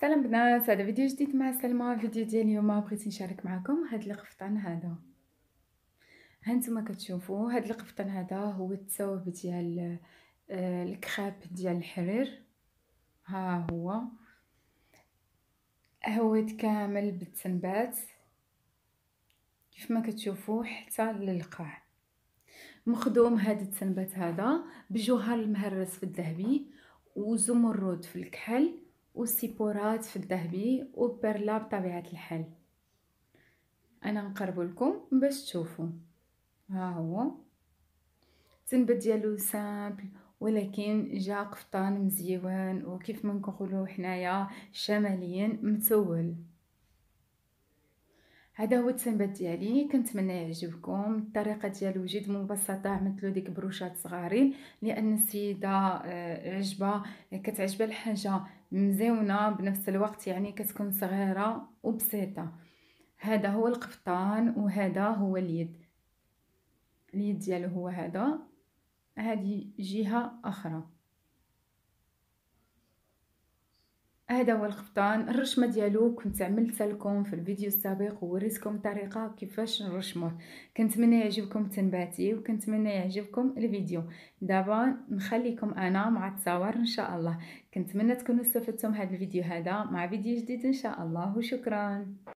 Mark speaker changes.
Speaker 1: سلام بنات هذا فيديو جديد مع سلمى فيديو ديال اليوم بغيت نشارك معكم هاد القفطان هذا هانتوما كتشوفوا هاد القفطان هذا هو التوب ديال آه، الكريب ديال الحرير ها هو هويت كامل بالتنبات كيف ما كتشوفوا حتى للقاع مخدوم هاد التنبات هذا بجوهر المهرس في الذهبي وزمرد في الكحل والسيبورات في الذهبي وبرلا بطبيعة الحال انا نقربو لكم باش تشوفوا ها هو التنبت ديالو سامبل ولكن جا قفطان مزيون وكيف ما نقولوا حنايا شماليا متول هذا هو التنبات ديالي كنتمنى يعجبكم الطريقه ديالو جد مبسطه مثل ديك بروشات صغارين لان السيده آه، عجبه كتعجبها الحاجه مزيونه بنفس الوقت يعني كتكون صغيره وبسيطه هذا هو القفطان وهذا هو اليد اليد ديالو هو هذا هذه جهه اخرى هذا هو الخفطان الرشمه ديالو كنت عملت لكم في الفيديو السابق ووريتكم طريقه كيفاش نرشموه كنتمنى يعجبكم تنباتي وكنتمنى يعجبكم الفيديو دابا نخليكم انا مع التصاور ان شاء الله كنتمنى تكونوا استفدتم هذا الفيديو هذا مع فيديو جديد ان شاء الله وشكرا